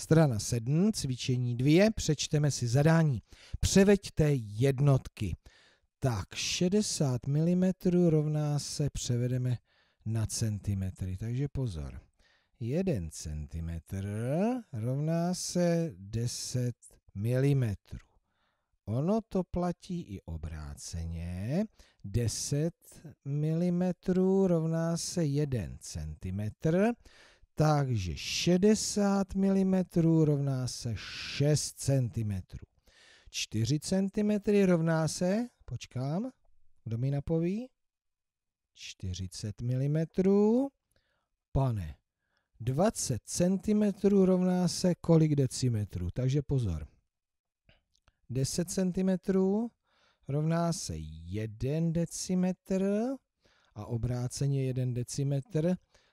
Strana 7, cvičení 2, přečteme si zadání. Převeďte jednotky. Tak, 60 mm rovná se, převedeme na centimetry. Takže pozor. 1 cm rovná se 10 mm. Ono to platí i obráceně. 10 mm rovná se 1 cm. Takže 60 mm rovná se 6 cm. 4 cm rovná se, počkám, kdo mi napoví? 40 mm. Pane, 20 cm rovná se kolik decimetrů, takže pozor. 10 cm rovná se 1 decimetr a obráceně 1 decimetr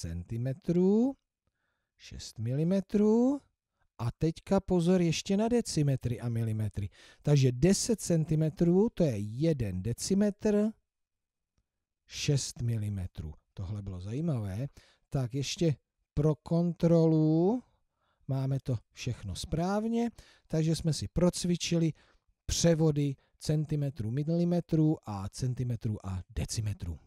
cm, 6 mm a teďka pozor ještě na decimetry a milimetry. Takže 10 cm to je 1 decimetr, 6 mm. Tohle bylo zajímavé. Tak ještě pro kontrolu máme to všechno správně, takže jsme si procvičili převody centimetrů, milimetrů a centimetrů a decimetrů.